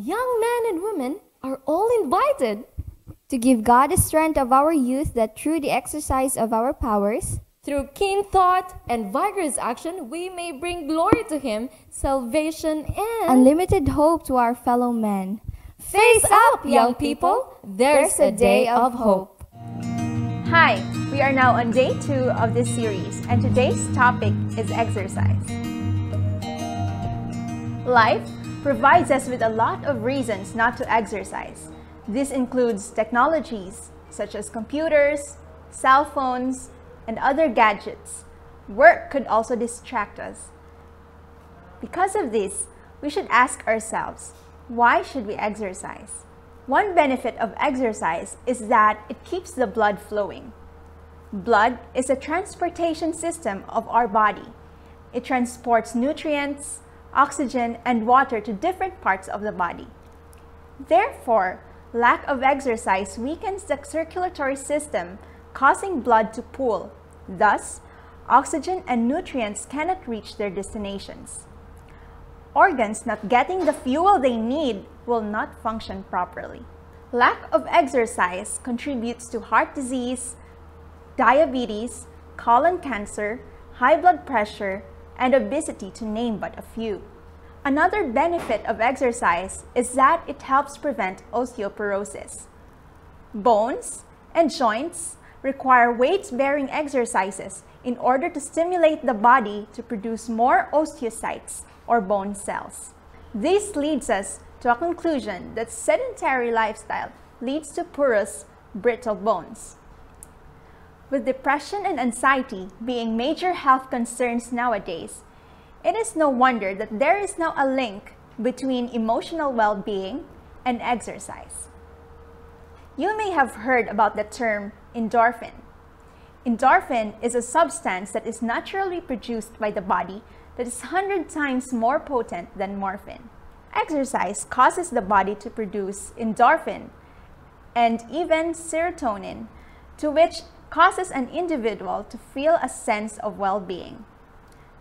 Young men and women are all invited to give God the strength of our youth that through the exercise of our powers, through keen thought and vigorous action, we may bring glory to Him, salvation, and unlimited hope to our fellow men. Face up, young people! There's a day of hope. Hi, we are now on day two of this series, and today's topic is exercise. Life provides us with a lot of reasons not to exercise. This includes technologies such as computers, cell phones, and other gadgets. Work could also distract us. Because of this, we should ask ourselves, why should we exercise? One benefit of exercise is that it keeps the blood flowing. Blood is a transportation system of our body. It transports nutrients, oxygen, and water to different parts of the body. Therefore, lack of exercise weakens the circulatory system, causing blood to pool. Thus, oxygen and nutrients cannot reach their destinations. Organs not getting the fuel they need will not function properly. Lack of exercise contributes to heart disease, diabetes, colon cancer, high blood pressure, and obesity to name but a few. Another benefit of exercise is that it helps prevent osteoporosis. Bones and joints require weight-bearing exercises in order to stimulate the body to produce more osteocytes or bone cells. This leads us to a conclusion that sedentary lifestyle leads to porous, brittle bones. With depression and anxiety being major health concerns nowadays, it is no wonder that there is now a link between emotional well-being and exercise. You may have heard about the term endorphin. Endorphin is a substance that is naturally produced by the body that is 100 times more potent than morphine. Exercise causes the body to produce endorphin and even serotonin, to which causes an individual to feel a sense of well-being.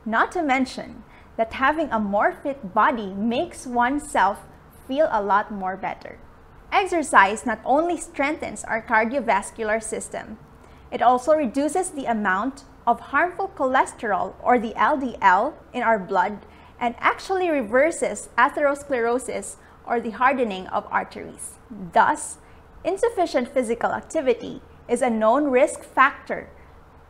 Not to mention that having a more fit body makes oneself feel a lot more better. Exercise not only strengthens our cardiovascular system, it also reduces the amount of harmful cholesterol or the LDL in our blood and actually reverses atherosclerosis or the hardening of arteries. Thus, insufficient physical activity is a known risk factor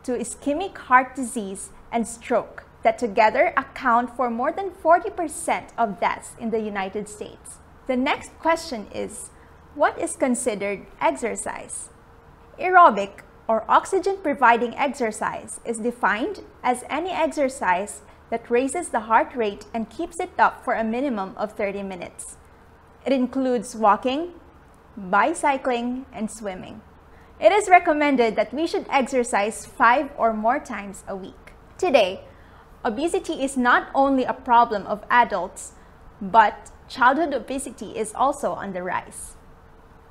to ischemic heart disease and stroke that together account for more than 40% of deaths in the United States. The next question is, what is considered exercise? Aerobic or oxygen providing exercise is defined as any exercise that raises the heart rate and keeps it up for a minimum of 30 minutes. It includes walking, bicycling, and swimming it is recommended that we should exercise five or more times a week. Today, obesity is not only a problem of adults, but childhood obesity is also on the rise.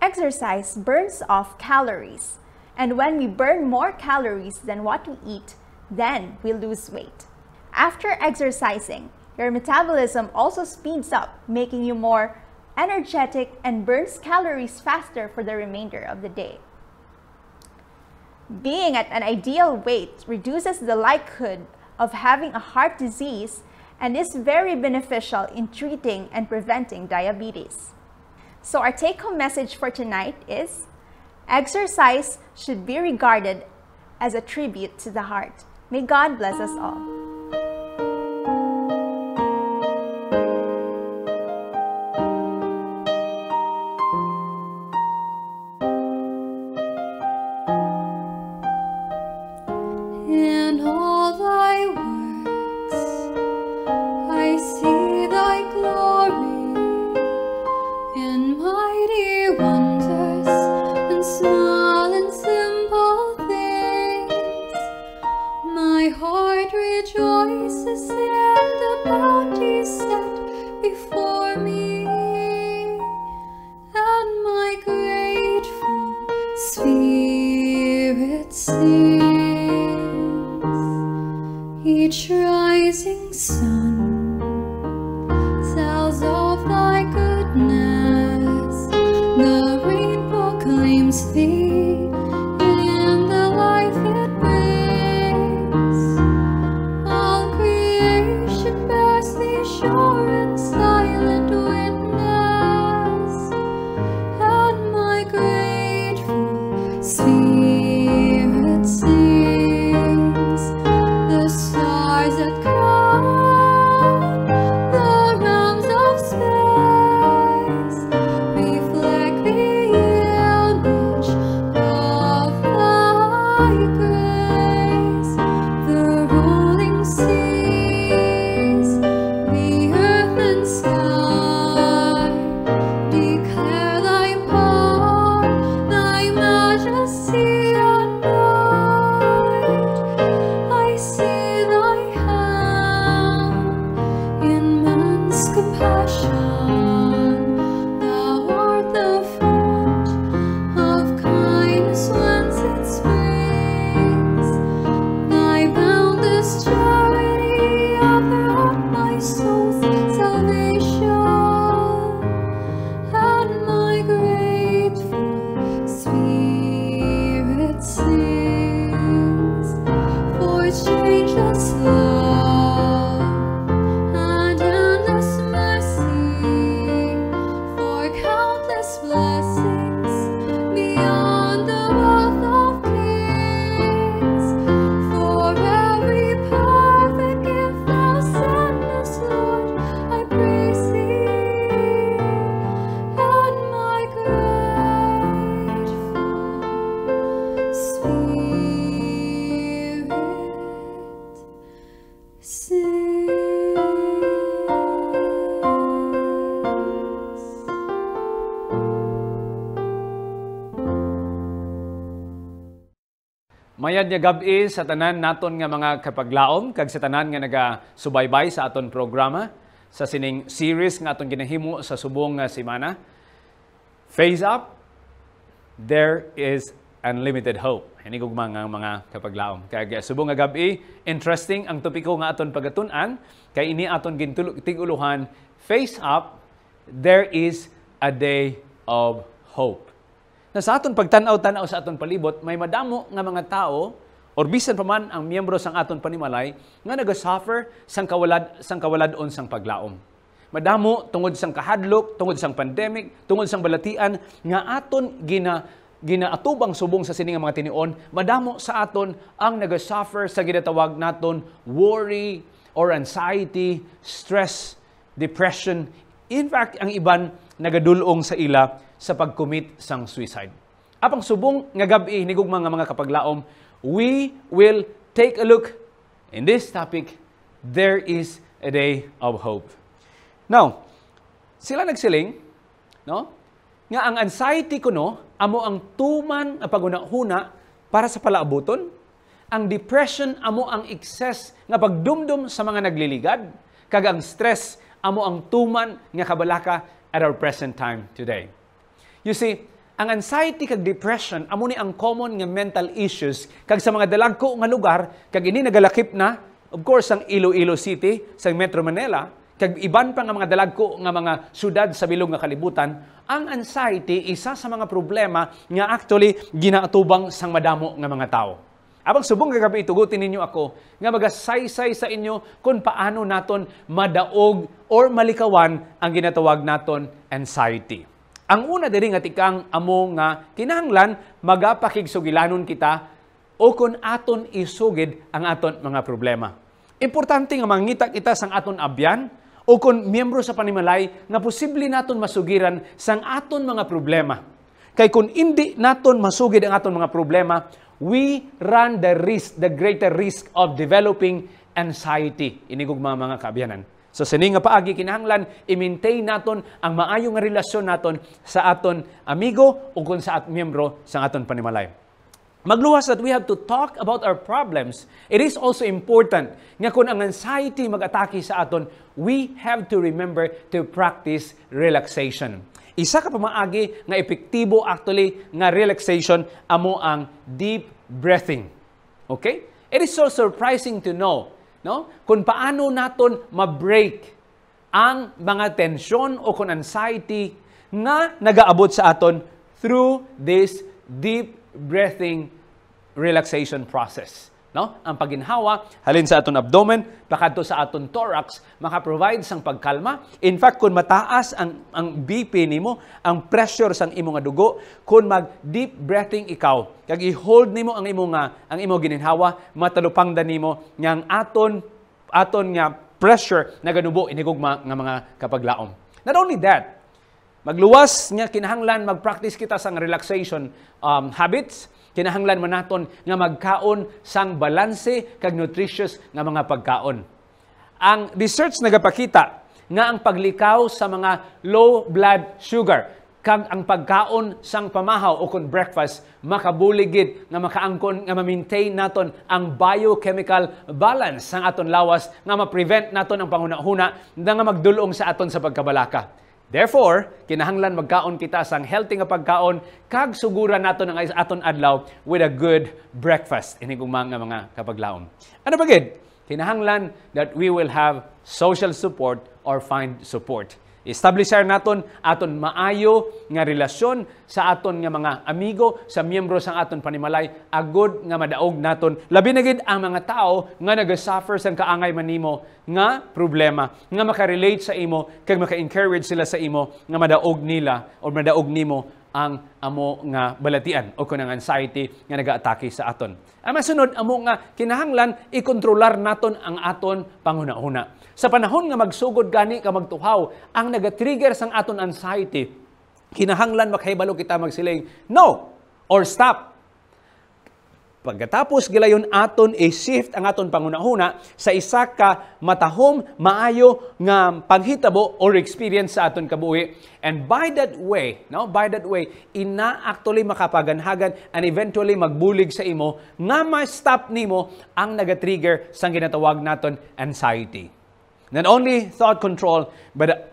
Exercise burns off calories, and when we burn more calories than what we eat, then we lose weight. After exercising, your metabolism also speeds up, making you more energetic and burns calories faster for the remainder of the day. Being at an ideal weight reduces the likelihood of having a heart disease and is very beneficial in treating and preventing diabetes. So our take-home message for tonight is exercise should be regarded as a tribute to the heart. May God bless us all. Mayad niya gabi sa tanan naton nga mga kapaglaom kag sa tanan nga naga-subaybay sa aton programa sa sining series nga aton ginahimo sa subong nga uh, semana. Face up. There is unlimited hope. Ini kog mga mga kapaglaom. Kag subong nga gabi, interesting ang topiko nga aton pagatun-an kay ini aton gintigulohan face up. There is a day of hope na sa aton pagtanaw-tanaw sa aton palibot, may madamo nga mga tao or bisan pa man ang miyembro sang aton panimalay nga nag-suffer sang kawalad sang kawalad on sang paglaom. Madamo tungod sang kahadlok, tungod sang pandemic, tungod sang balatian nga aton gina ginaatubang subong sa sining mga tinion, madamo sa aton ang nag-suffer sa ginatawag naton worry or anxiety, stress, depression. In fact, ang iban nagadulong sa ila sa pagcommit sang suicide. Apang subong nga gabi ni mga mga kapaglaom, we will take a look in this topic, there is a day of hope. Now, sila nagsiling, no? Nga ang anxiety ko no, amo ang tuman nga pagunahuna para sa palaabuton, ang depression amo ang excess nga pagdumdum sa mga nagliligad, kag ang stress amo ang tuman nga kabalaka at our present time today. You see, ang anxiety kag depression amo ni ang common nga mental issues kag sa mga dalagko nga lugar kag ini nagalakip na of course ang Iloilo City sa Metro Manila kag iban pa nga mga dalagko nga mga syudad sa bilog nga kalibutan ang anxiety isa sa mga problema nga actually ginaatubang sang madamo nga mga tao Abang subong kagabi itugutin ninyo ako nga magasaysay sa inyo kung paano naton madaog or malikawan ang ginatawag naton anxiety. Ang una diri nga tikang amo nga kinahanglan magapakigsugilanon kita o kung aton isugid ang aton mga problema. Importante nga mangita kita sang aton abyan o kung miyembro sa panimalay nga posible naton masugiran sang aton mga problema. Kay kung hindi naton masugid ang aton mga problema, we run the risk, the greater risk of developing anxiety. Inigugma mga kaabyanan. So sininga paagi kinahanglan i-maintain naton ang maayong relasyon naton sa aton amigo ug sa at miyembro sa aton panimalay. Magluwas that we have to talk about our problems, it is also important nga kung ang anxiety mag sa aton, we have to remember to practice relaxation. Isa ka pamaagi nga epektibo actually nga relaxation amo ang deep breathing. Okay? It is so surprising to know no? kung paano naton ma-break ang mga tension o kung anxiety nga nagaabot sa aton through this deep breathing relaxation process. No? Ang paginhawa, halin sa aton abdomen, pakadto sa aton thorax, makaprovide sang pagkalma. In fact, kung mataas ang, ang BP nimo, ang pressure sang imo nga dugo, kung mag deep breathing ikaw, kag i-hold nimo ang imo nga ang imo gininhawa, matalupang da nimo nga ang aton aton nga pressure na ganubo inigog nga mga kapaglaom. Not only that, magluwas nga kinahanglan mag-practice kita sang relaxation um, habits kinahanglan man naton nga magkaon sang balanse kag nutritious nga mga pagkaon. Ang research nagapakita nga ang paglikaw sa mga low blood sugar kag ang pagkaon sang pamahaw o kon breakfast makabuligid nga makaangkon nga ma-maintain naton ang biochemical balance sang aton lawas nga ma-prevent naton ang pangunahuna nga magdulong sa aton sa pagkabalaka. Therefore, kinahanglan magkaon kita sang healthy nga pagkaon kag suguran nato ng aton adlaw with a good breakfast ini gumang nga mga kapaglaom. Ano ba gid? Kinahanglan that we will have social support or find support Establisher naton aton maayo nga relasyon sa aton nga mga amigo, sa miyembro sa aton panimalay, agod nga madaog naton. Labi na gid ang mga tao nga nagasuffer sa kaangay manimo nga problema, nga makarelate sa imo kag maka-encourage sila sa imo nga madaog nila o madaog nimo ang amo nga balatian o kung ang anxiety nga nagaatake sa aton. Ang masunod amo nga kinahanglan ikontrolar naton ang aton panguna-una. Sa panahon nga magsugod gani ka magtuhaw, ang nag-trigger sang aton anxiety, kinahanglan makahibalo kita magsiling no or stop Pagkatapos gilayon aton i-shift e ang aton pangunahuna sa isa ka matahom maayo nga panghitabo or experience sa aton kabuhi. And by that way, no, by that way, ina actually makapaganhagan and eventually magbulig sa imo nga ma-stop nimo ang naga-trigger sa ginatawag naton anxiety. Not only thought control, but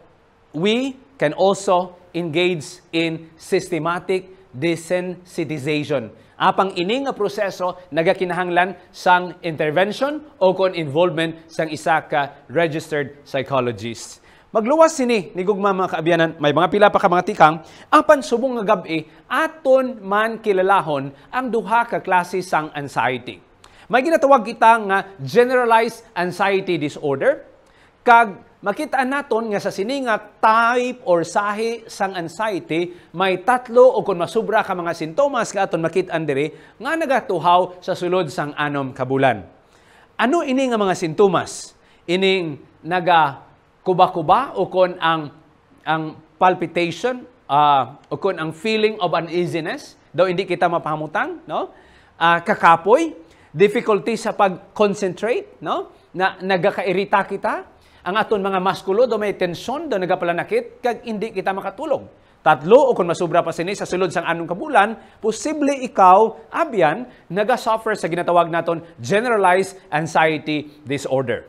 we can also engage in systematic desensitization Apang ini nga proseso nagakinahanglan sang intervention o kon involvement sang isa ka registered psychologist. Magluwas sini ni gugma mga kaabyanan, may mga pila pa ka mga tikang, apan subong nga gabi aton man kilalahon ang duha ka klase sang anxiety. May ginatawag kita nga generalized anxiety disorder kag makita naton nga sa sininga type or sahi sang anxiety may tatlo o kung masubra ka mga sintomas ka aton makita an diri nga nagatuhaw sa sulod sang anom ka bulan. Ano ini nga mga sintomas? Ining naga kuba-kuba o kon ang ang palpitation uh, o kon ang feeling of uneasiness daw hindi kita mapahamutan, no uh, kakapoy difficulty sa pag-concentrate no na nagakairita kita ang aton mga maskulo do may tensyon do nagapalanakit kag indi kita makatulog. Tatlo o kung masubra pa sini sa sulod sang anong kabulan, posible ikaw abyan nagasuffer sa ginatawag naton generalized anxiety disorder.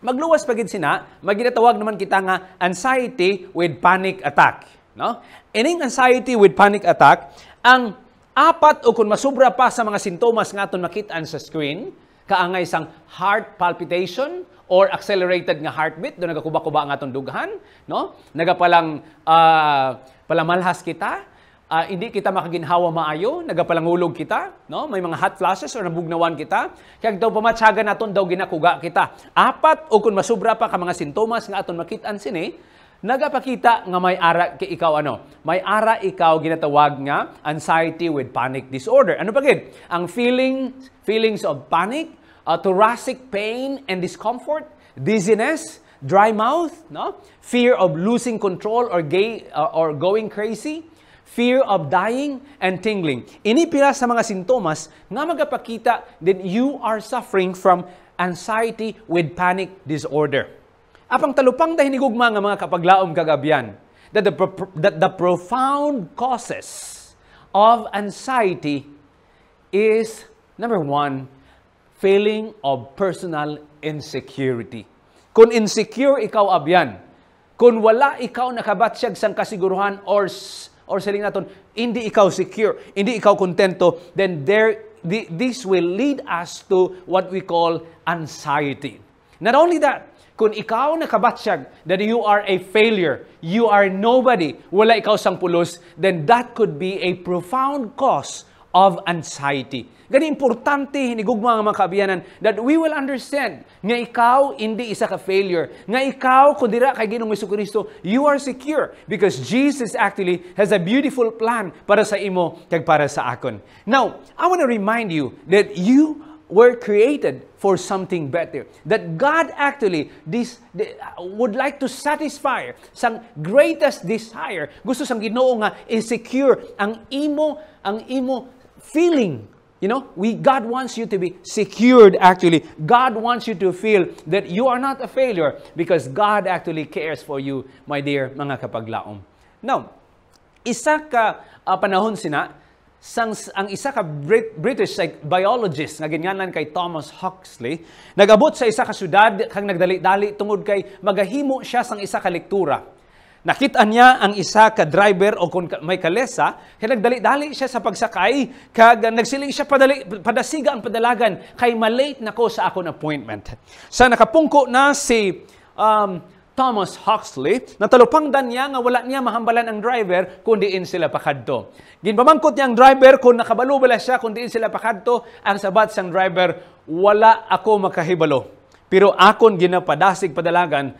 Magluwas pagid sina, maginatawag naman kita nga anxiety with panic attack, no? Ining anxiety with panic attack ang apat o kung masubra pa sa mga sintomas nga aton makitaan sa screen, kaangay sang heart palpitation or accelerated nga heartbeat do nagakuba-kuba nga aton dughan no nagapalang uh, palamalhas kita uh, hindi kita makaginhawa maayo nagapalangulog kita no may mga hot flashes or nabugnawan kita kag daw pamatsyagan naton daw ginakuga kita apat o kung masubra pa ka mga sintomas nga aton makitaan sini nagapakita nga may ara kay ikaw ano? May ara ikaw ginatawag nga anxiety with panic disorder. Ano pagid? Ang feeling feelings of panic, uh, thoracic pain and discomfort, dizziness, dry mouth, no? Fear of losing control or gay uh, or going crazy, fear of dying and tingling. Inipira sa mga sintomas nga magapakita that you are suffering from anxiety with panic disorder. Apang talupang da hinigugma nga mga kapaglaom kagabyan that the, that the profound causes of anxiety is number one, feeling of personal insecurity. Kung insecure ikaw abyan, kung wala ikaw nakabatsyag sang kasiguruhan or or saling naton hindi ikaw secure, hindi ikaw kontento, then there this will lead us to what we call anxiety. Not only that, kung ikaw nakabatsyag that you are a failure, you are nobody, wala ikaw sang pulos, then that could be a profound cause of anxiety. Gani importante hinigugma nga mga kaabiyanan that we will understand nga ikaw hindi isa ka failure, nga ikaw kun dira kay Ginoong Kristo, you are secure because Jesus actually has a beautiful plan para sa imo kag para sa akon. Now, I want to remind you that you were created for something better. That God actually this, this would like to satisfy sang greatest desire. Gusto sang Ginoo nga insecure ang imo ang imo feeling You know, we God wants you to be secured actually. God wants you to feel that you are not a failure because God actually cares for you, my dear mga kapaglaom. Now, isa ka uh, panahon sina sang ang isa ka Brit- British like, biologist nga ginganan kay Thomas Huxley nagabot sa isa ka syudad kang nagdali-dali tungod kay magahimo siya sang isa ka lektura. Nakita niya ang isa ka driver o kung may kalesa, kaya nagdali-dali siya sa pagsakay, kag nagsiling siya padali, padasiga ang padalagan, kay malate na ko sa akong appointment. Sa nakapungko na si um, Thomas Huxley, natalupangdan niya nga wala niya mahambalan ang driver kundi in sila pakadto. Ginpamangkot niya ang driver kung nakabalo bala siya in sila pakadto, ang sabat sang driver, wala ako makahibalo. Pero akon ginapadasig padalagan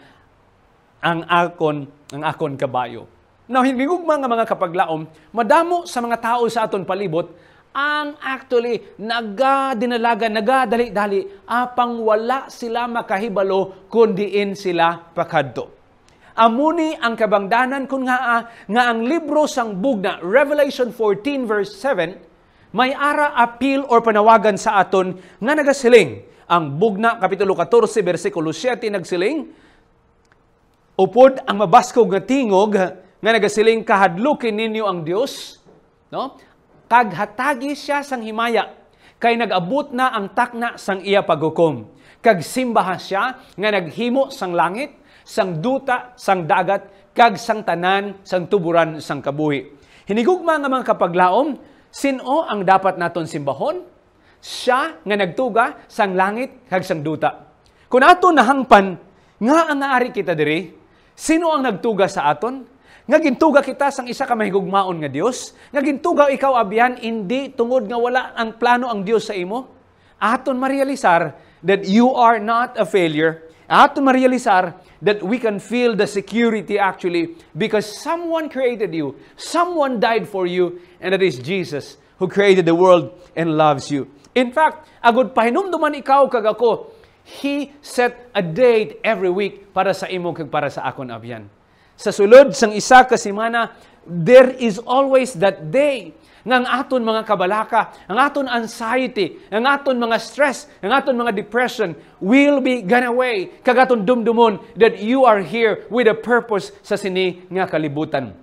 ang akon ang akon kabayo. Now, hinigugma mga mga kapaglaom, madamo sa mga tao sa aton palibot ang actually nagadinalaga, nagadali-dali apang wala sila makahibalo kundiin sila pakadto. Amuni ang kabangdanan kun nga ah, nga ang libro sang bugna Revelation 14 verse 7 may ara appeal or panawagan sa aton nga nagasiling ang bugna kapitulo 14 bersikulo 7 nagsiling upod ang mabaskog nga tingog nga nagasiling kahadlukin ninyo ang Dios no kag hatagi siya sang himaya kay nagabot na ang takna sang iya pagukom kag simbaha siya nga naghimo sang langit sang duta sang dagat kag sang tanan sang tuburan sang kabuhi hinigugma nga mga kapaglaom sino ang dapat naton simbahon siya nga nagtuga sang langit kag sang duta kun ato nahangpan nga ang naari kita diri sino ang nagtuga sa aton nga gintuga kita sang isa ka mahigugmaon nga Dios, nga gintuga ikaw abyan indi tungod nga wala ang plano ang Dios sa imo. Aton marealisar that you are not a failure. Aton marealisar that we can feel the security actually because someone created you, someone died for you, and that is Jesus who created the world and loves you. In fact, agud pahinumduman ikaw kag ako, He set a date every week para sa imo kag para sa akon abyan. Sa sulod sang isa ka semana, there is always that day nga ang aton mga kabalaka, ang aton anxiety, ang aton mga stress, ang aton mga depression will be gone away kag aton dumdumon that you are here with a purpose sa sini nga kalibutan.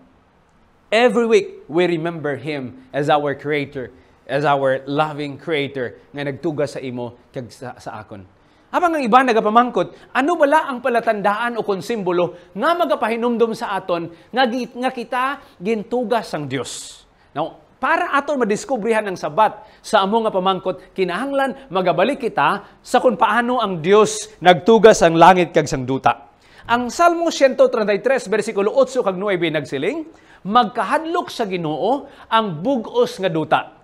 Every week we remember him as our creator, as our loving creator nga nagtuga sa imo kag sa, sa akon. Habang ang iba nagapamangkot, ano bala ang palatandaan o konsimbolo nga magapahinumdom sa aton nga, nga kita gintugas ang Dios. Now, para aton madiskubrihan ang sabat sa amo nga pamangkot kinahanglan magabalik kita sa kung paano ang Dios nagtugas ang langit kag sang duta. Ang Salmo 133 bersikulo 8 kag 9 nagsiling, magkahadlok sa Ginoo ang bugos nga duta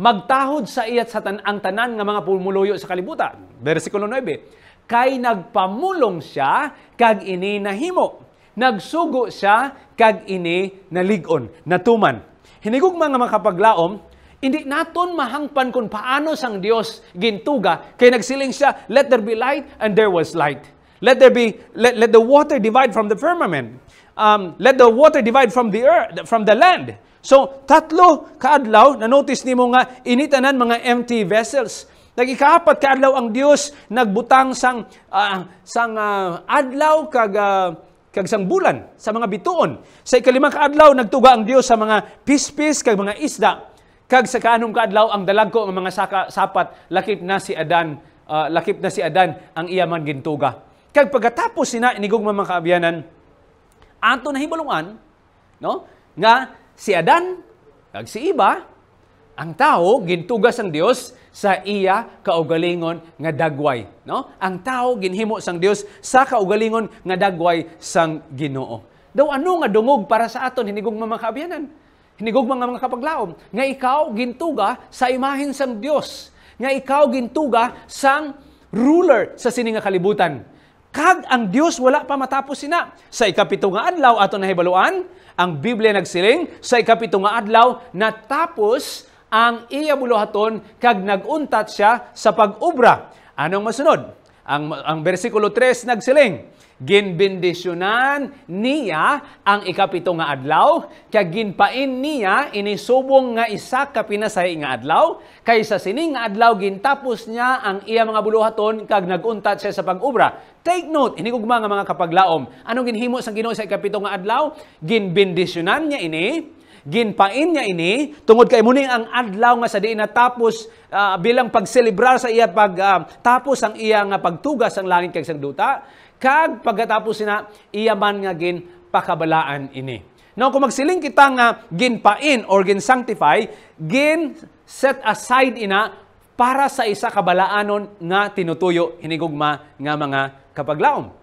magtahod sa iyat sa tan ang tanan nga mga pumuloyo sa kalibutan. Bersikulo 9, kay nagpamulong siya kag ini nahimo. Nagsugo siya kag ini naligon, natuman. Hinigog mga makapaglaom, hindi naton mahangpan kung paano sang Dios gintuga kay nagsiling siya, let there be light and there was light. Let there be let, let the water divide from the firmament. Um, let the water divide from the earth from the land. So, tatlo kaadlaw, na-notice nimo nga, initanan mga empty vessels. Nagikaapat kaadlaw ang Dios nagbutang sang uh, sang uh, adlaw kag uh, kag sang bulan sa mga bituon. Sa ikalimang kaadlaw nagtuga ang Dios sa mga pispis kag mga isda. Kag sa kaanong kaadlaw ang dalagko ng mga saka, sapat lakip na si Adan uh, lakip na si Adan ang iyaman gintuga. Kag pagkatapos sina inigog mga kaabyanan ato na hibalungan no nga si Adan kag si Iba ang tao gintugas ang Dios sa iya kaugalingon nga dagway, no? Ang tao ginhimo sang Dios sa kaugalingon nga dagway sang Ginoo. Daw ano nga dungog para sa aton hinigog mga kaabyanan? Hinigog mga mga kapaglaom nga ikaw gintuga sa imahin sang Dios, nga ikaw gintuga sang ruler sa sininga kalibutan Kag ang Dios wala pa matapos sina. Sa ikapito nga adlaw ato nahibaluan, ang Biblia nagsiling sa ikapito nga adlaw natapos ang iya buluhaton kag naguntat siya sa pag-ubra. Anong masunod? Ang, ang versikulo 3 nagsiling, Ginbendisyonan niya ang ikapito nga adlaw, kay ginpain niya inisubong nga isa ka pinasay nga adlaw, kaysa sining nga adlaw gintapos niya ang iya mga buluhaton kag naguntat siya sa pag-ubra. Take note, ini kugma nga mga kapaglaom. Anong ginhimo sa Ginoo sa ikapito nga adlaw? Ginbendisyonan niya ini ginpain niya ini tungod kay muning ang adlaw nga sa diin natapos uh, ah, bilang pagselebrar sa iya pag uh, tapos ang iya nga pagtugas ang langit kag duta kag pagkatapos sina iya man nga gin pakabalaan ini Now, kung magsiling kita nga ginpain or sanctify gin set aside ina para sa isa kabalaanon nga tinutuyo hinigugma nga mga kapaglaom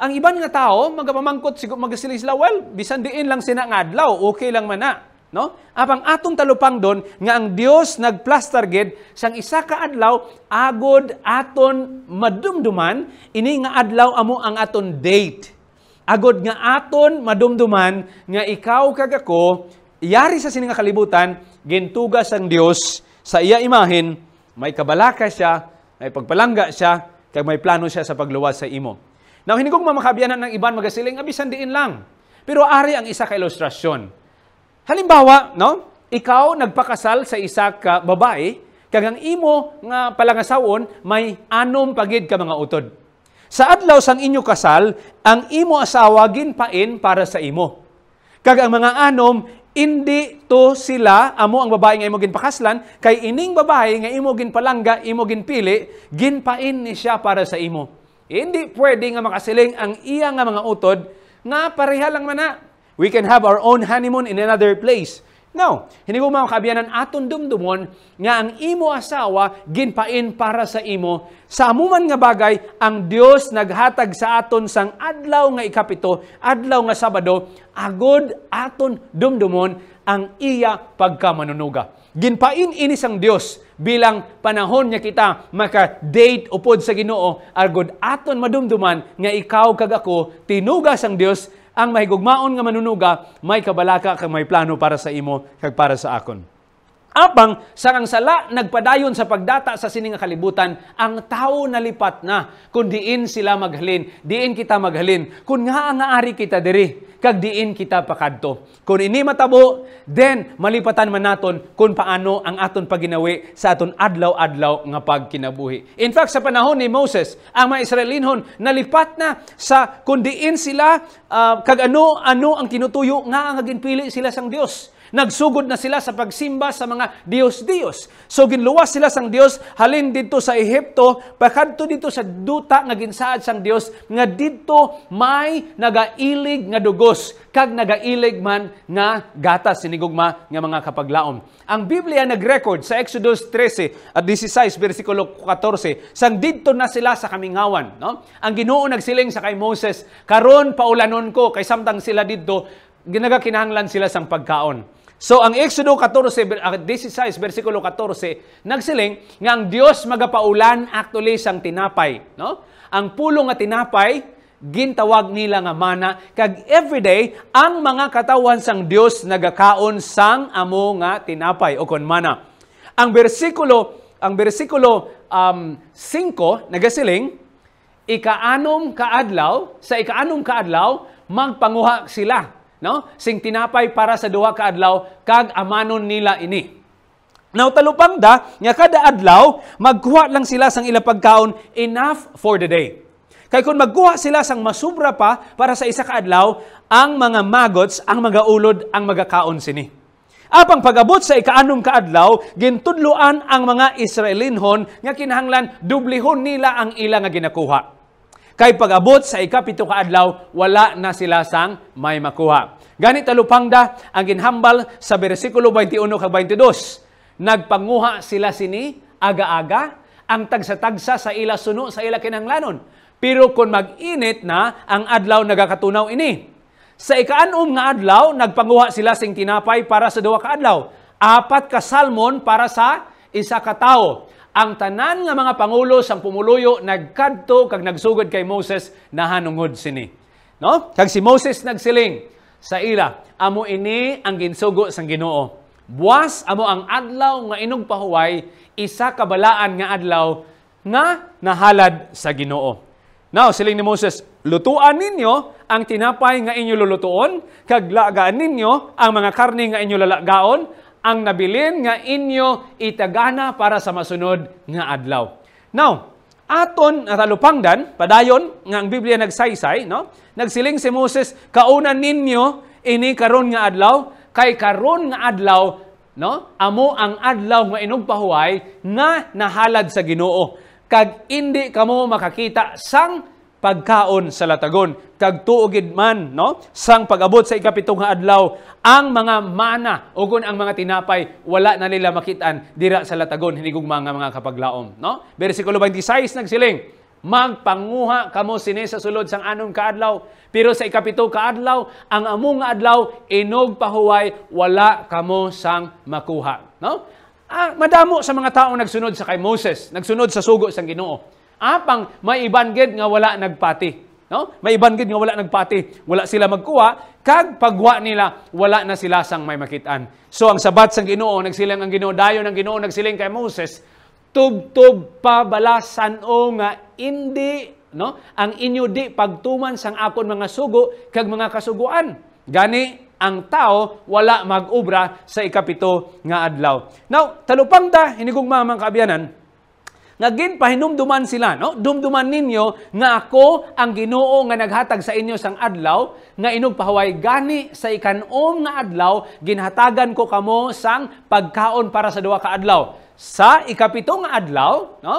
ang iban nga tao magapamangkot siguro magasila well bisan diin lang sina ngadlaw okay lang man na no Abang atong talupang don nga ang Dios nagplaster gid sang isa ka adlaw agod aton madumduman ini nga adlaw amo ang aton date agod nga aton madumduman nga ikaw kag ako yari sa sini nga kalibutan gintugas ang Dios sa iya imahin may kabalaka siya may pagpalangga siya kag may plano siya sa pagluwas sa imo Now, hindi ko mamakabiyanan ng iban magasiling, abisan diin lang. Pero ari ang isa ka ilustrasyon. Halimbawa, no? Ikaw nagpakasal sa isa ka babae, kagang imo nga palangasawon may anom pagid ka mga utod. Sa adlaw sang inyo kasal, ang imo asawa ginpain para sa imo. Kag ang mga anom indi to sila amo ang babae nga imo ginpakaslan kay ining babae nga imo ginpalangga, imo ginpili, ginpain ni siya para sa imo. Eh, hindi pwede nga makasiling ang iya nga mga utod nga pareha lang mana. We can have our own honeymoon in another place. No, hindi ko makabiyanan aton dumdumon nga ang imo asawa ginpain para sa imo. Sa amuman nga bagay, ang Dios naghatag sa aton sang adlaw nga ikapito, adlaw nga Sabado, agod aton dumdumon ang iya pagkamanunuga. Ginpain ini sang Dios bilang panahon niya kita maka date upod sa Ginoo argod aton madumduman nga ikaw kag ako tinuga sang Dios ang mahigugmaon nga manunuga may kabalaka kag may plano para sa imo kag para sa akon. Apang sarang sala nagpadayon sa pagdata sa sining kalibutan, ang tao nalipat na kun diin sila maghalin, diin kita maghalin. Kun nga ang ari kita diri, kag diin kita pakadto. Kun ini matabo, then malipatan man naton kun paano ang aton paginawi sa aton adlaw-adlaw nga pagkinabuhi. In fact sa panahon ni Moses, ang mga Israelinhon nalipat na sa kun diin sila uh, kag ano ano ang tinutuyo nga ang ginpili sila sang Dios Nagsugod na sila sa pagsimba sa mga Diyos-Diyos. So ginluwas sila sang Dios halin dito sa Ehipto, pakadto dito sa duta nga ginsaad sang Dios nga dito may nagailig nga dugos kag nagailig man nga gatas sinigugma nga mga kapaglaom. Ang Biblia nag-record sa Exodus 13 at 16 bersikulo 14 sang dito na sila sa kamingawan, no? Ang Ginoo nagsiling sa kay Moses, karon paulanon ko kay samtang sila dito ginagakinahanglan sila sang pagkaon. So ang Exodo 14, 16, ah, versikulo 14, nagsiling nga ang Dios magapaulan actually sang tinapay. No? Ang pulo nga tinapay, gintawag nila nga mana, kag everyday ang mga katawan sang Dios nagakaon sang amo nga tinapay o kon mana. Ang bersikulo ang bersikulo um, 5 nagsiling, ikaanom kaadlaw sa ikaanom kaadlaw magpanguha sila no? Sing tinapay para sa duha ka adlaw kag amanon nila ini. Now talupang da nga kada adlaw magkuha lang sila sang ila pagkaon enough for the day. Kay kun magkuha sila sang masubra pa para sa isa ka adlaw, ang mga magots, ang mga ulod, ang magakaon sini. Apang pagabot sa ikaanom ka adlaw, gintudluan ang mga Israelinhon nga kinahanglan dublihon nila ang ila nga ginakuha. Kay pag-abot sa ikapito ka adlaw, wala na sila sang may makuha. Ganit alupangda ang ginhambal sa bersikulo 21 kag 22. Nagpanguha sila sini aga-aga ang tagsa-tagsa sa ila suno sa ila kinanglanon. Pero kung mag-init na ang adlaw nagakatunaw ini. Sa ikaanom nga adlaw nagpanguha sila sing tinapay para sa duwa ka adlaw. Apat ka salmon para sa isa ka tao ang tanan nga mga pangulo sang pumuluyo nagkadto kag nagsugod kay Moses nahanungod sini. No? Kag si Moses nagsiling sa ila, amo ini ang ginsugo sang Ginoo. Buwas amo ang adlaw nga inog pahuway, isa kabalaan nga adlaw nga nahalad sa Ginoo. Now, siling ni Moses, lutuan ninyo ang tinapay nga inyo lulutuon, kaglagaan ninyo ang mga karne nga inyo lalagaon, ang nabilin nga inyo itagana para sa masunod nga adlaw. Now, aton natalupangdan, padayon nga ang Biblia nagsaysay, no? Nagsiling si Moses, kauna ninyo ini karon nga adlaw kay karon nga adlaw, no? Amo ang adlaw nga inugpahuway nga nahalad sa Ginoo. Kag indi kamo makakita sang pagkaon sa latagon. Kagtuogid man, no? Sang pagabot sa ikapitong nga adlaw, ang mga mana o ang mga tinapay wala na nila makitan dira sa latagon hinigog mga mga kapaglaom, no? Bersikulo 26 nagsiling magpanguha kamo sini sa sulod sang anong kaadlaw pero sa ikapito kaadlaw ang among adlaw inog pahuway wala kamo sang makuha no ah, madamo sa mga taong nagsunod sa kay Moses nagsunod sa sugo sang Ginoo apang may ibanggid nga wala nagpati. No? May ibanggid nga wala nagpati. Wala sila magkuha. Kag pagwa nila, wala na sila sang may makitaan. So ang sabat sang ginoo, nagsilang ang ginoo, dayon ang ginoo, nagsiling kay Moses, tubtub pa balasan o nga indi no ang inyo di pagtuman sang akon mga sugo kag mga kasuguan gani ang tao wala magubra sa ikapito nga adlaw now talupang ta hinigugma mang kaabyanan nga gin pahinumduman sila no dumduman ninyo nga ako ang Ginoo nga naghatag sa inyo sang adlaw nga inog pahuway gani sa ikanom nga adlaw ginhatagan ko kamo sang pagkaon para sa duha ka adlaw sa ikapito nga adlaw no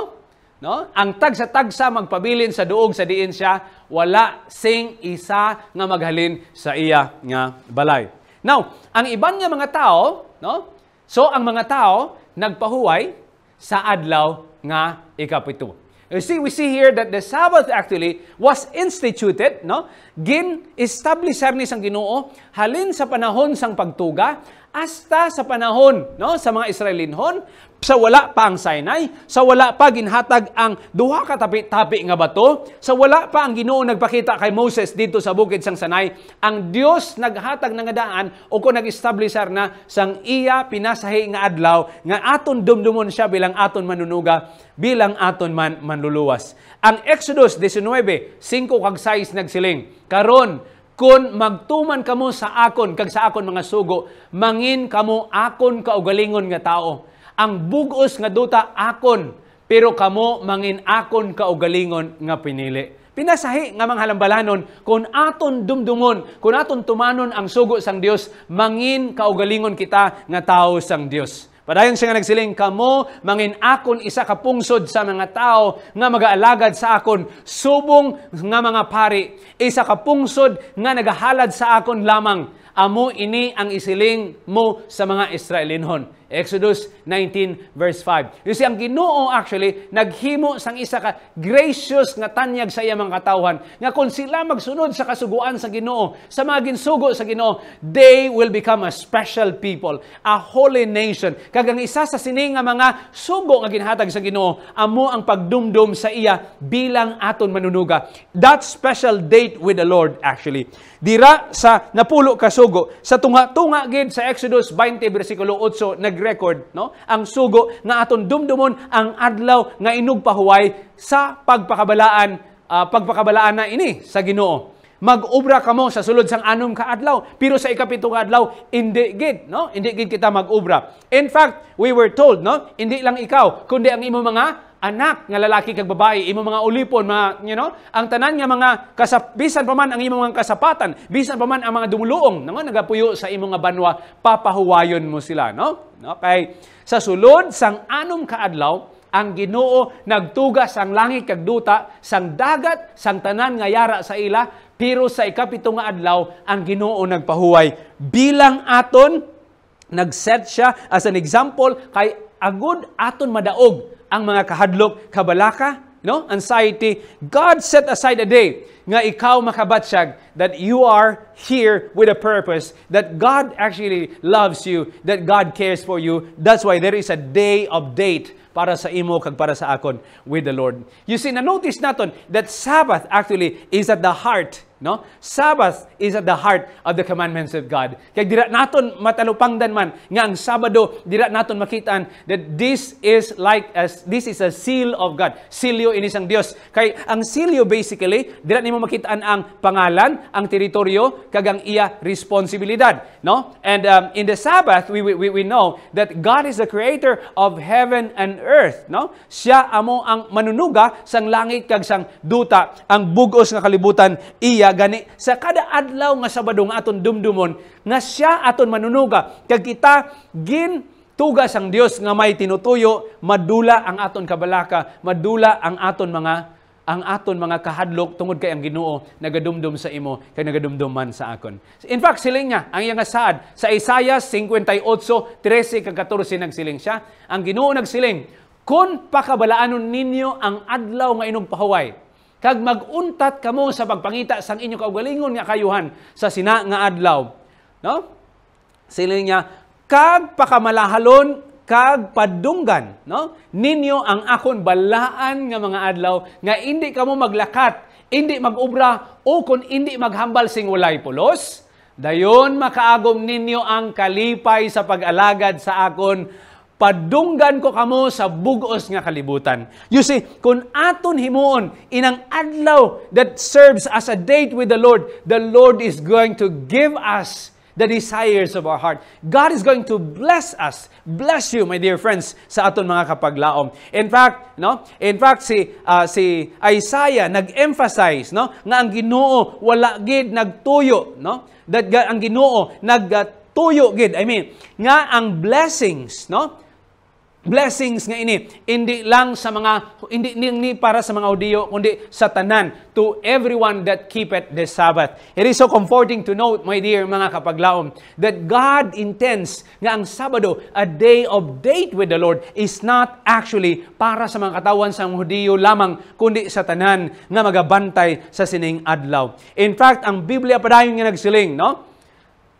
no ang tag sa tagsa magpabilin sa duog sa diin siya wala sing isa nga maghalin sa iya nga balay now ang iban nga mga tao no so ang mga tao nagpahuway sa adlaw nga ikapito. You see, we see here that the Sabbath actually was instituted, no? Gin-establish sab ni sang Ginoo halin sa panahon sang pagtuga hasta sa panahon, no, sa mga Israelinhon sa wala pa ang Sinai, sa wala pa ginhatag ang duha katapi-tapi nga bato, sa wala pa ang Ginoo nagpakita kay Moses dito sa bukid sang Sinai, ang Dios naghatag nga daan o kung nag-establisher na sang iya pinasahi nga adlaw nga aton dumdumon siya bilang aton manunuga, bilang aton man manluluwas. Ang Exodus 19:5 kag 6 nagsiling, karon Kun magtuman kamo sa akon kag sa akon mga sugo, mangin kamo akon kaugalingon nga tao ang bugos nga duta akon, pero kamo mangin akon kaugalingon nga pinili. Pinasahi nga mga halambalanon, kung aton dumdumon, kung aton tumanon ang sugo sang Dios, mangin kaugalingon kita nga tao sang Dios. Padayon siya nga nagsiling, kamo, mangin akon isa ka pungsod sa mga tao nga magaalagad sa akon, subong nga mga pari, isa ka pungsod nga nagahalad sa akon lamang. Amo ini ang isiling mo sa mga Israelinhon. Exodus 19 verse 5. You see, ang ginoo actually, naghimo sang isa ka gracious nga tanyag sa iyang katawhan, nga kung sila magsunod sa kasuguan sa ginoo, sa mga ginsugo sa ginoo, they will become a special people, a holy nation. Kagang isa sa sini nga mga sugo nga ginhatag sa ginoo, amo ang pagdumdum sa iya bilang aton manunuga. That special date with the Lord actually dira sa napulo ka sugo sa tunga-tunga gid sa Exodus 20 bersikulo 8 nagrecord no ang sugo nga aton dumdumon ang adlaw nga inugpahuway sa pagpakabalaan uh, pagpakabalaan na ini sa Ginoo mag-ubra kamo sa sulod sang anum ka adlaw pero sa ikapito ikapitong adlaw indi gid no indi gid kita mag-ubra in fact we were told no indi lang ikaw kundi ang imo mga anak nga lalaki kag babae imo mga ulipon mga you know ang tanan nga mga kasap bisan pa man ang imong mga kasapatan bisan pa man ang mga dumuluong nga nagapuyo sa imong nga banwa papahuwayon mo sila no okay sa sulod sang anom ka adlaw ang Ginoo nagtuga sang langit kag duta sang dagat sang tanan nga yara sa ila pero sa ikapito nga adlaw ang Ginoo nagpahuway bilang aton nagset siya as an example kay agud aton madaog ang mga kahadlok, kabalaka, no? anxiety. God set aside a day nga ikaw makabatsyag that you are here with a purpose, that God actually loves you, that God cares for you. That's why there is a day of date para sa imo kag para sa akon with the Lord. You see, na-notice naton that Sabbath actually is at the heart No? Sabbath is at the heart of the commandments of God. Kaya dira naton matalupangdan man nga ang Sabado, dira naton makitaan that this is like as this is a seal of God. Silyo ini sang Dios. Kay ang silyo basically dira nimo makitaan ang pangalan, ang teritoryo kag ang iya responsibilidad, no? And um, in the Sabbath we, we we know that God is the creator of heaven and earth, no? Siya amo ang manunuga sang langit kag sang duta, ang bugos nga kalibutan iya gani sa kada adlaw nga Sabado nga aton dumdumon nga siya aton manunuga kag kita gin tugas ang Dios nga may tinutuyo madula ang aton kabalaka madula ang aton mga ang aton mga kahadlok tungod kay ang Ginoo nagadumdum sa imo kay nagadumdum man sa akon. In fact, siling niya ang iyang saad sa Isaiah 58:13 kag 14 nagsiling siya. Ang Ginoo nagsiling, "Kun pakabalanon ninyo ang adlaw nga inyong pahaway, Kag maguntat kamo sa pagpangita sang inyo kaugalingon nga kayuhan sa sina nga adlaw. No? Sila niya, kag pakamalahalon, kag padunggan, no? Ninyo ang akon balaan nga mga adlaw nga indi kamo maglakat, indi magobra o kun indi maghambal sing walay pulos. Dayon makaagom ninyo ang kalipay sa pag-alagad sa akon padunggan ko kamo sa bugos nga kalibutan. You see, kung aton himuon inang adlaw that serves as a date with the Lord, the Lord is going to give us the desires of our heart. God is going to bless us. Bless you, my dear friends, sa aton mga kapaglaom. In fact, no? In fact si uh, si Isaiah nag-emphasize, no, nga ang Ginoo wala gid nagtuyo, no? That ang Ginoo nagtuyo gid. I mean, nga ang blessings, no? blessings nga ini hindi lang sa mga hindi ni para sa mga audio kundi sa tanan to everyone that keep keepeth the Sabbath. It is so comforting to note, my dear mga kapaglaom, that God intends nga ang Sabado, a day of date with the Lord, is not actually para sa mga katawan sa mga Hudiyo lamang, kundi sa tanan nga magabantay sa sining adlaw. In fact, ang Biblia pa dayon nga nagsiling, no?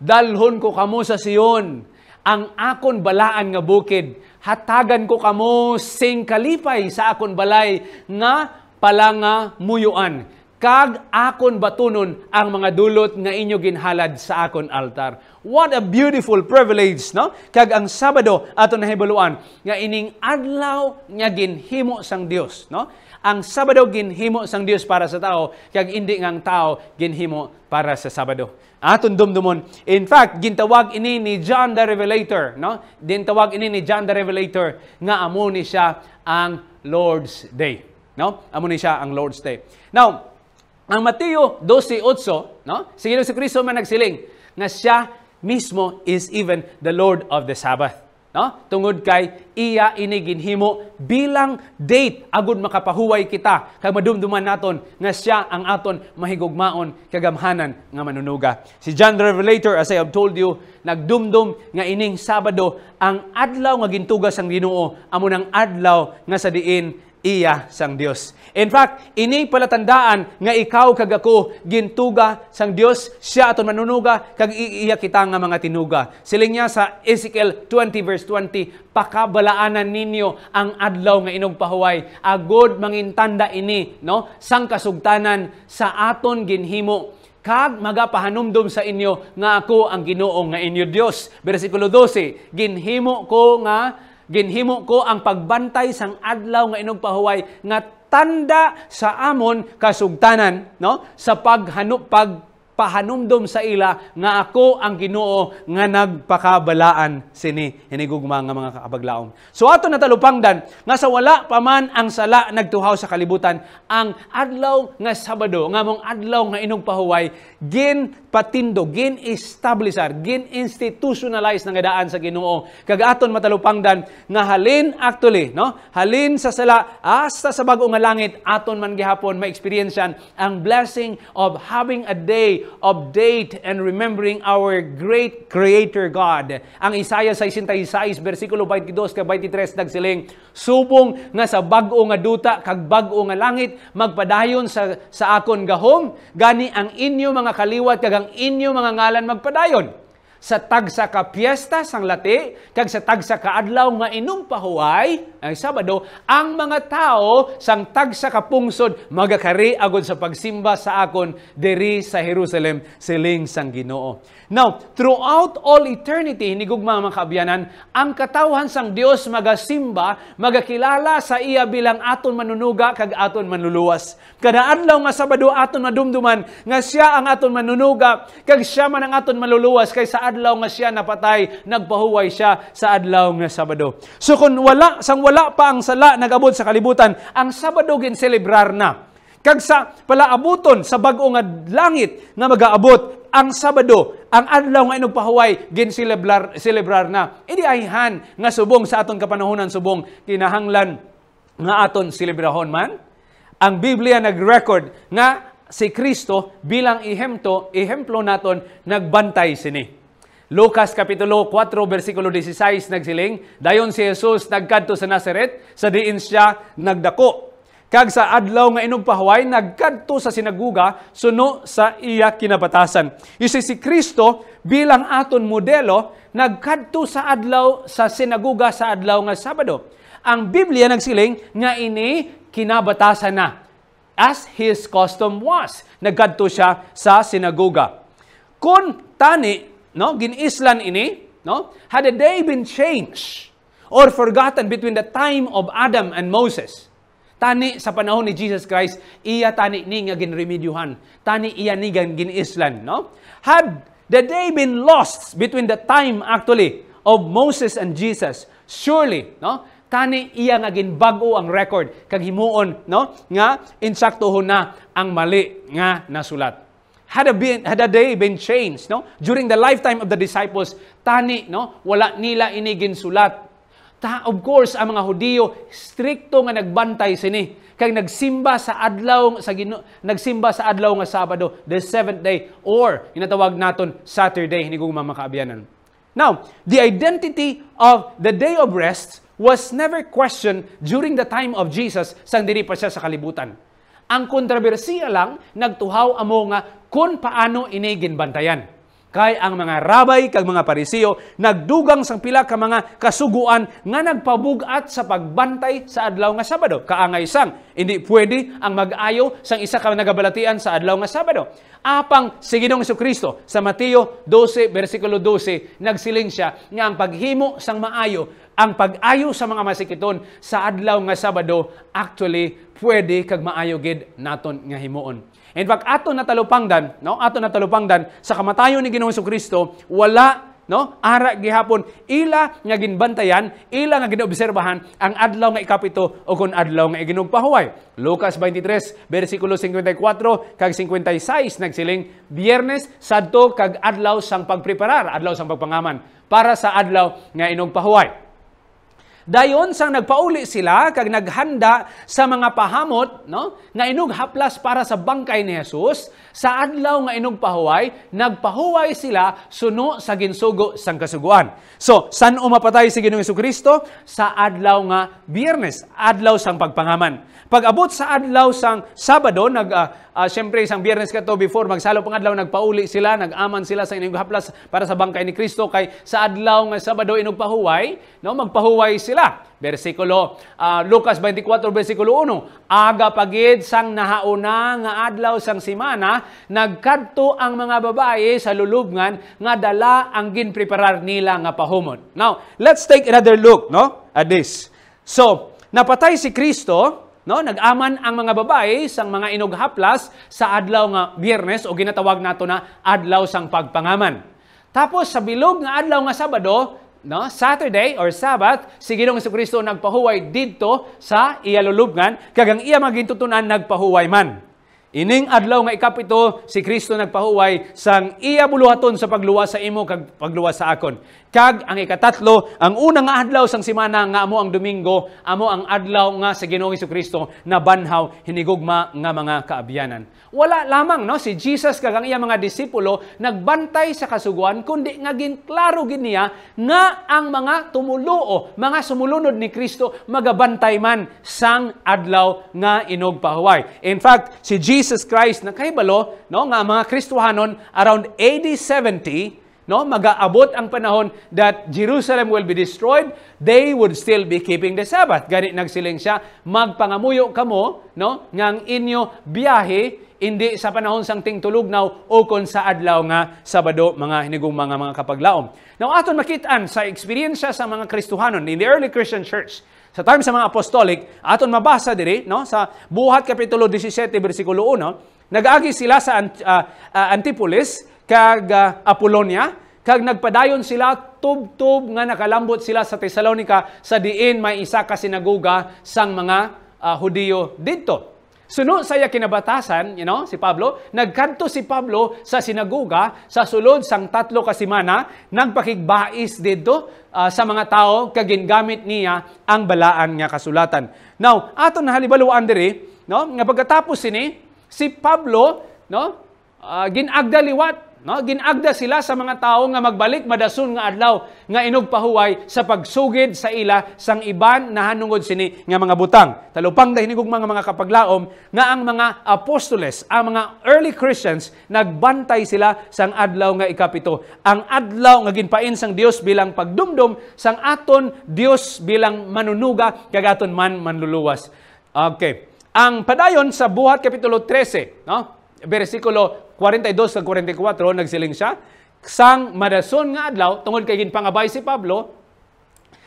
Dalhon ko kamo sa Siyon, ang akon balaan nga bukid, hatagan ko kamo sing kalipay sa akon balay nga palanga muyuan. Kag akon batunon ang mga dulot nga inyo ginhalad sa akon altar. What a beautiful privilege, no? Kag ang Sabado ato nahibuluan nga ining adlaw nga ginhimo sang Dios, no? ang Sabado ginhimo sang Dios para sa tao, kag indi ngang tao ginhimo para sa Sabado. Aton dumdumon. In fact, gintawag ini ni John the Revelator, no? Gintawag ini ni John the Revelator nga amo ni siya ang Lord's Day, no? Amo ni siya ang Lord's Day. Now, ang Mateo 12:8, no? Si Kristo man nagsiling nga siya mismo is even the Lord of the Sabbath no? Tungod kay iya ini ginhimo bilang date agud makapahuway kita kay madumduman naton nga siya ang aton mahigugmaon kagamhanan nga manunuga. Si John the Revelator as I have told you nagdumdum nga ining Sabado ang adlaw nga gintugas ang Ginoo amo nang adlaw nga sa diin iya sang Dios. In fact, ini palatandaan nga ikaw kag ako gintuga sang Dios siya aton manunuga kag iya kita nga mga tinuga. Siling niya sa Ezekiel 20 verse 20, pakabalaanan ninyo ang adlaw nga inog pahuway. Agod mangintanda ini, no? Sang kasugtanan sa aton ginhimo kag magapahanumdum sa inyo nga ako ang Ginoo nga inyo Dios. Bersikulo 12, ginhimo ko nga ginhimo ko ang pagbantay sang adlaw nga inog pahuway nga tanda sa amon kasugtanan no sa paghanop pag pahanumdom sa ila nga ako ang Ginoo nga nagpakabalaan sini hinigugma nga mga kabaglaom. So ato natalupangdan nga sa wala pa man ang sala nagtuhaw sa kalibutan ang adlaw nga Sabado nga mong adlaw nga inog pahuway gin patindo gin establisher gin institutionalize nga daan sa Ginoo kag aton matalupangdan nga halin actually no halin sa sala hasta sa bago nga langit aton man gihapon ma experience ang blessing of having a day update and remembering our great Creator God. Ang Isaiah 66, versikulo 22 ka 23 nagsiling, Subong nga sa bago nga duta, kag bago nga langit, magpadayon sa, sa akon gahom, gani ang inyo mga kaliwat, kag ang inyo mga ngalan magpadayon sa tagsa ka piyesta sang lati kag sa tagsa ka adlaw nga inom pahuway ang Sabado ang mga tao sang tagsa ka pungsod magakari agod sa pagsimba sa akon diri sa Jerusalem siling sang Ginoo. Now, throughout all eternity hinigugma mga kaabyanan ang katawhan sang Dios magasimba magakilala sa iya bilang aton manunuga kag aton manluluwas. Kada adlaw nga Sabado aton madumduman nga siya ang aton manunuga kag siya man ang aton maluluwas sa adlaw nga siya napatay, nagpahuway siya sa adlaw nga Sabado. So kung wala, sang wala pa ang sala nagabot sa kalibutan, ang Sabado gin na. Kag sa palaabuton sa bag-o nga langit nga magaabot ang Sabado, ang adlaw nga inugpahuway gin celebrar, celebrar na. Idi han nga subong sa aton kapanahonan subong kinahanglan nga aton selebrahon man. Ang Biblia nag-record nga si Kristo bilang ihemto, ihemplo naton nagbantay sini. Lucas Kapitulo 4, versikulo 16 nagsiling, Dayon si Jesus nagkadto sa Nazaret, sa diin siya nagdako. Kag sa adlaw nga inog pahuway, nagkadto sa sinaguga, suno sa iya kinabatasan. Isa si Kristo bilang aton modelo, nagkadto sa adlaw sa sinaguga sa adlaw nga Sabado. Ang Biblia nagsiling nga ini kinabatasan na as his custom was. Nagkadto siya sa sinaguga. Kung tani no, ginislan ini, no? Had a day been changed or forgotten between the time of Adam and Moses, tani sa panahon ni Jesus Christ, iya tani ni nga ginremedyohan. Tani iya ni ginislan, no? Had the day been lost between the time actually of Moses and Jesus, surely, no? Tani iya nga ginbago ang record kag himuon, no? Nga insaktohon na ang mali nga nasulat had a, been, had a day been changed, no? During the lifetime of the disciples, tani, no? Wala nila inigin sulat. Ta, of course, ang mga Hudiyo, strikto nga nagbantay sini. Kay nagsimba sa adlaw, sa gino, nagsimba sa adlaw nga Sabado, the seventh day, or inatawag naton Saturday, hindi ko mamakaabiyanan. Now, the identity of the day of rest was never questioned during the time of Jesus sang diri pa siya sa kalibutan. Ang kontrobersiya lang nagtuhaw amo nga kung paano inigin bantayan. Kay ang mga rabay kag mga pariseo nagdugang sang pila ka mga kasuguan nga nagpabugat sa pagbantay sa adlaw nga Sabado. Kaangay sang indi pwede ang mag-ayo sang isa ka nagabalatian sa adlaw nga Sabado. Apang si Ginoong Kristo sa Mateo 12 bersikulo 12 nagsiling siya nga ang paghimo sang maayo ang pag-ayo sa mga masikiton sa adlaw nga Sabado actually pwede kag maayo gid naton nga himuon. In fact, ato na talupangdan, no? Ato na talupangdan sa kamatayon ni Ginoong Kristo, wala no? Ara gihapon ila nga ginbantayan, ila nga ginoobserbahan ang adlaw nga ikapito o kun adlaw nga iginugpahuway. Lucas 23 bersikulo 54 kag 56 nagsiling Biyernes sadto kag adlaw sang pagpreparar, adlaw sang pagpangaman para sa adlaw nga inugpahuway. Dayon sang nagpauli sila kag naghanda sa mga pahamot no nga inug haplas para sa bangkay ni Hesus sa adlaw nga inug pahuway nagpahuway sila suno sa ginsugo sang kasuguan. So san umapatay si Ginoong Kristo sa adlaw nga Biyernes, adlaw sang pagpangaman. Pag-abot sa adlaw sang Sabado, nag, uh, ah, uh, ah, siyempre isang biyernes ka to before, magsalo pang adlaw, nagpauli sila, nag-aman sila sa inyong haplas para sa bangkay ni Kristo. Kay sa adlaw nga Sabado, inugpahuway, no? magpahuway sila. Versikulo uh, Lucas 24, versikulo 1. Aga pagid sang nahauna nga adlaw sang simana, nagkadto ang mga babae sa lulubngan nga dala ang ginpreparar nila nga pahumon. Now, let's take another look no, at this. So, napatay si Kristo, No, nag-aman ang mga babae sang mga inoghaplas sa adlaw nga Biyernes o ginatawag nato na adlaw sang pagpangaman. Tapos sa bilog nga adlaw nga Sabado, no, Saturday or Sabbath, si Ginoong Kristo nagpahuway didto sa iyalulubngan kagang iya magintutunan nagpahuway man. Ining adlaw nga ikapito si Kristo nagpahuway sang iya buluhaton sa pagluwas sa imo kag pagluwas sa akon kag ang ikatatlo, ang unang adlaw sang simana nga amo ang Domingo, amo ang adlaw nga sa Ginoong Kristo na banhaw hinigugma nga mga kaabyanan. Wala lamang no si Jesus kag ang iya mga disipulo nagbantay sa kasuguan kundi nga ginklaro gid niya nga ang mga tumuluo, mga sumulunod ni Kristo magabantay man sang adlaw nga inog pahuway. In fact, si Jesus Christ na nakahibalo no nga mga Kristohanon around AD 70 no mag-aabot ang panahon that Jerusalem will be destroyed they would still be keeping the Sabbath ganit nagsiling siya magpangamuyo kamo no ngang inyo biyahe indi sa panahon sang tingtulog o ukon sa adlaw nga Sabado mga hinigong mga mga kapaglaom now aton makitaan sa experience sa mga Kristohanon in the early Christian church sa time sa mga apostolic aton mabasa diri no sa buhat kapitulo 17 bersikulo 1 nag-agi sila sa uh, uh, Antipolis kag uh, ah, Apollonia kag nagpadayon sila tubtub nga nakalambot sila sa Tesalonica sa diin may isa ka sinagoga sang mga uh, Hudiyo didto. Suno saya kinabatasan, you know, si Pablo, nagkanto si Pablo sa sinaguga sa sulod sang tatlo ka semana nagpakigbais didto uh, sa mga tao kag gingamit niya ang balaan nga kasulatan. Now, aton halibaluan diri, no, nga pagkatapos sini si Pablo, no, uh, ginagdaliwat No, ginagda sila sa mga tao nga magbalik madason nga adlaw nga inog pahuway sa pagsugid sa ila sang iban na hanungod sini nga mga butang. Talupang dahinig og mga mga kapaglaom nga ang mga apostoles, ang mga early Christians nagbantay sila sang adlaw nga ikapito. Ang adlaw nga ginpain sang Dios bilang pagdumdum sang aton Dios bilang manunuga kag aton man manluluwas. Okay. Ang padayon sa buhat kapitulo 13, no? bersikulo 42 sa 44, nagsiling siya, sang madason nga adlaw, tungod kay ginpangabay si Pablo,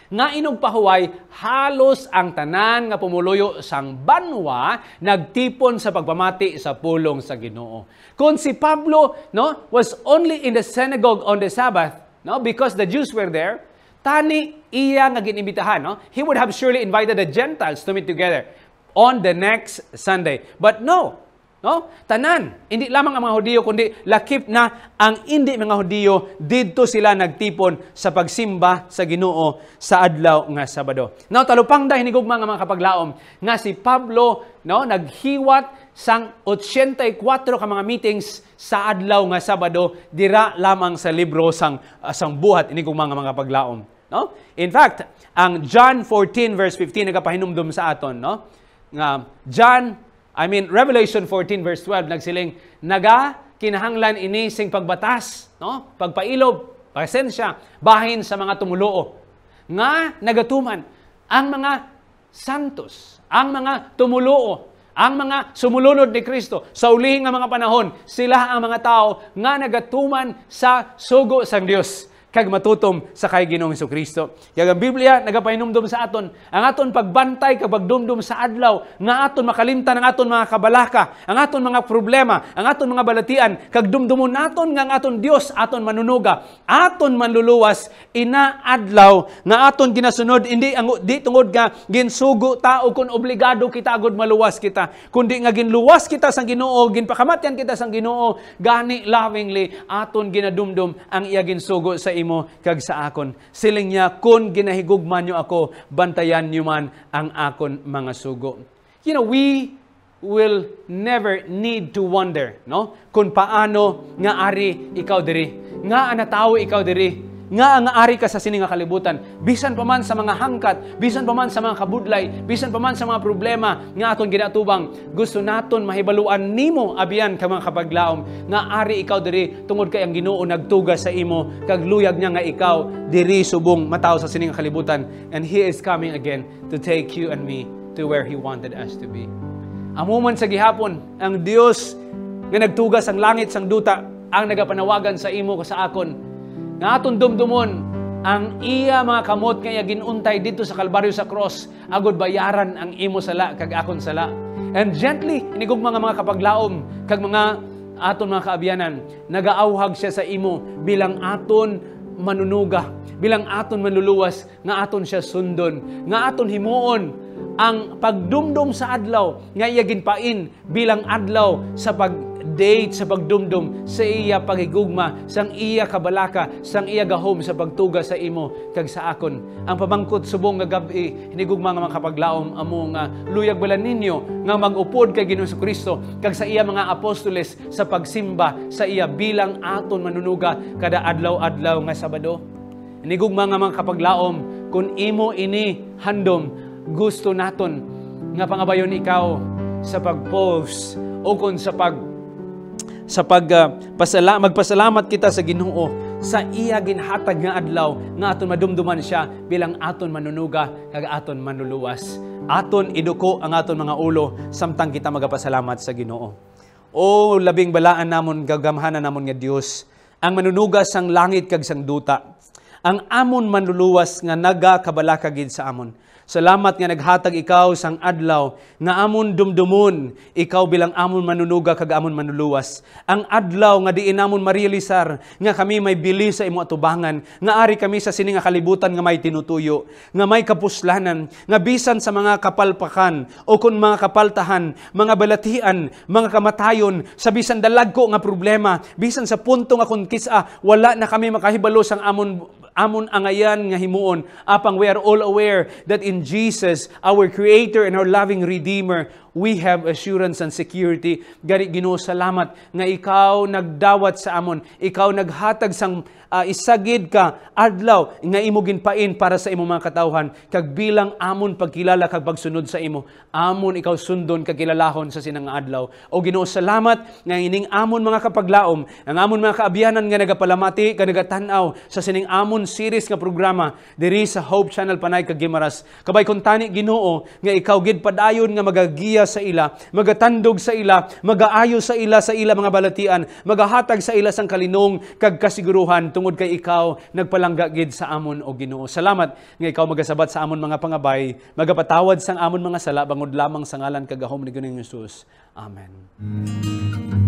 nga inog pahuway halos ang tanan nga pumuluyo sang banwa nagtipon sa pagpamati sa pulong sa Ginoo. Kung si Pablo no was only in the synagogue on the Sabbath, no because the Jews were there, tani iya nga ginimbitahan. no? He would have surely invited the Gentiles to meet together on the next Sunday. But no, No? Tanan, hindi lamang ang mga Hudiyo, kundi lakip na ang hindi mga Hudiyo, didto sila nagtipon sa pagsimba sa ginoo sa adlaw nga Sabado. Now, talupang da hinigugma nga mga kapaglaom, nga si Pablo no, naghiwat sang 84 ka mga meetings sa adlaw nga Sabado, dira lamang sa libro sang, uh, sang buhat inigugma mga mga kapaglaom. No? In fact, ang John 14 verse 15 nagapahinumdum sa aton, no? Nga John I mean, Revelation 14 verse 12, nagsiling, Naga, kinahanglan ini sing pagbatas, no? pagpailob, pasensya, bahin sa mga tumuloo. Nga nagatuman ang mga santos, ang mga tumuloo, ang mga sumulunod ni Kristo sa ulihing nga mga panahon, sila ang mga tao nga nagatuman sa sugo sang Dios kag matutom sa kay Ginoong Kristo. Yag ang Biblia nagapainumdum sa aton ang aton pagbantay kag pagdumdum sa adlaw nga aton makalimtan ang aton mga kabalaka, ang aton mga problema, ang aton mga balatian kag dumdumon naton nga ang aton Dios aton manunuga, aton manluluwas ina adlaw nga aton ginasunod hindi ang di tungod nga ginsugo tao kun obligado kita agud maluwas kita kundi nga ginluwas kita sang Ginoo ginpakamatyan kita sang Ginoo gani lovingly aton ginadumdum ang iya ginsugo sa imo nimo kag sa akon. Siling niya, kun ginahigugman niyo ako, bantayan niyo man ang akon mga sugo. You know, we will never need to wonder, no? Kung paano nga ari ikaw diri, nga anatawo ikaw diri, nga ang ari ka sa sining kalibutan bisan pa man sa mga hangkat bisan pa man sa mga kabudlay bisan pa man sa mga problema nga aton ginatubang gusto naton mahibaluan nimo abiyan ka mga kapaglaom nga ari ikaw diri tungod kay ang Ginoo nagtuga sa imo kag luyag niya nga ikaw diri subong mataw sa sining kalibutan and he is coming again to take you and me to where he wanted us to be Amuman sa gihapon, ang Dios nga nagtugas ang langit sang duta ang nagapanawagan sa imo sa akon nga aton dumdumon, ang iya mga kamot kaya ginuntay dito sa Kalbaryo sa cross, agod bayaran ang imo sala kag akon sala. And gently, inigog mga mga kapaglaom, kag mga aton mga kaabiyanan, nagaawhag siya sa imo bilang aton manunuga, bilang aton manluluwas, nga aton siya sundon, nga aton himuon, ang pagdumdum sa adlaw nga iya ginpain bilang adlaw sa pag date sa pagdumdum sa iya pagigugma sang iya kabalaka sang iya gahom sa pagtuga sa imo kag sa akon ang pamangkot subong nga gabi hinigugma nga makapaglaom amo nga luyag bala ninyo nga magupod kay Ginoong Kristo kag sa iya mga apostoles sa pagsimba sa iya bilang aton manunuga kada adlaw-adlaw nga Sabado hinigugma nga makapaglaom kun imo ini handom gusto naton nga pangabayon ikaw sa pag-post o kon sa pag sa pag ah, magpasalamat kita sa Ginoo sa iya ginhatag nga adlaw nga aton madumduman siya bilang aton manunuga kag aton manuluwas aton iduko ang aton mga ulo samtang kita magapasalamat sa Ginoo o labing balaan namon gagamhanan namon nga Dios ang manunuga sang langit kag sang duta ang amon manluluwas nga naga kabalakagid sa amon Salamat nga naghatag ikaw sang adlaw na amon dumdumon ikaw bilang amon manunuga kag amon manuluwas. Ang adlaw nga diin amon marilisar nga kami may bili sa imo atubangan nga ari kami sa sini nga kalibutan nga may tinutuyo nga may kapuslanan nga bisan sa mga kapalpakan o kun mga kapaltahan, mga balatian, mga kamatayon sa bisan dalagko nga problema, bisan sa punto nga kun kisa wala na kami makahibalo sang amon amon angayan nga himuon apang we are all aware that in Jesus our creator and our loving redeemer we have assurance and security. Gari Ginoo salamat nga ikaw nagdawat sa amon, ikaw naghatag sang uh, isagid ka adlaw nga imo ginpain para sa imo mga katawhan kag bilang amon pagkilala kag pagsunod sa imo. Amon ikaw sundon kag kilalahon sa sinang adlaw. O Ginoo salamat nga ining amon mga kapaglaom, ang amon mga kaabiyanan nga nagapalamati kag nagatanaw sa sining amon series nga programa diri sa Hope Channel Panay kag Gimaras. Kabay kon tani Ginoo nga ikaw gid padayon nga magagiya sa ila, magatandog sa ila, magaayo sa ila sa ila mga balatian, magahatag sa ila sang kalinong kag kasiguruhan tungod kay ikaw nagpalangga gid sa amon o Ginoo. Salamat nga ikaw magasabat sa amon mga pangabay, magapatawad sang amon mga sala bangod lamang sa ngalan kagahom ni Ginoong Hesus. Amen. Mm-hmm.